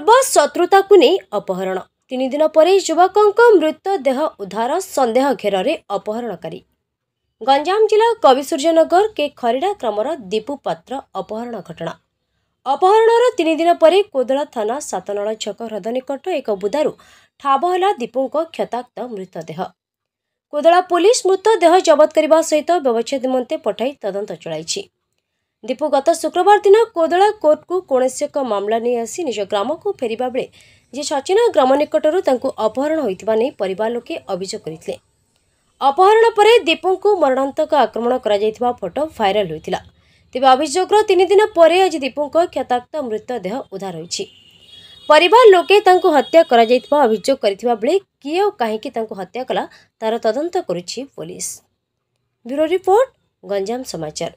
ସର୍ବଶତ୍ରୁତାକୁ ନେଇ ଅପହରଣ ତିନି ଦିନ ପରେ ଯୁବକଙ୍କ ମୃତଦେହ ଉଦ୍ଧାର ସନ୍ଦେହ ଘେରରେ ଅପହରଣକାରୀ ଗଞ୍ଜାମ ଜିଲ୍ଲା କବି ସୂର୍ଯ୍ୟନଗର କେ ଖରିଡ଼ା ଗ୍ରାମର ଦୀପୁ ପାତ୍ର ଅପହରଣ ଘଟଣା ଅପହରଣର ତିନି ଦିନ ପରେ କୋଦଳ ଥାନା ସାତନଳ ଛକ ହ୍ରଦ ନିକଟ ଏକ ବୁଦାରୁ ଠାବ ହେଲା ଦୀପୁଙ୍କ କ୍ଷତାକ୍ତ ମୃତଦେହ କୋଦଳା ପୁଲିସ୍ ମୃତଦେହ ଜବତ କରିବା ସହିତ ବ୍ୟବଚ୍ଛେଦ ନିମନ୍ତେ ପଠାଇ ତଦନ୍ତ ଚଳାଇଛି दिपु गत शुक्रबार दिन कोदा कोर्टको कसैको मामला नै आसी निज ग्रामको फेला बेला जे सचिना ग्राम निकटहरू अपहरण हुने ले अभि अपहरण पर दीपु मरणान्तक आक्रमण गरिटो भाइराल अभियोग दिन तिनदिन आज दीपुङ क्षताक्त मृतदेह उद्धार हुन्छ परिवार लोके तत्या अभियोग हत्या कला तार तदन्त पोलिस रिपोर्ट समाचार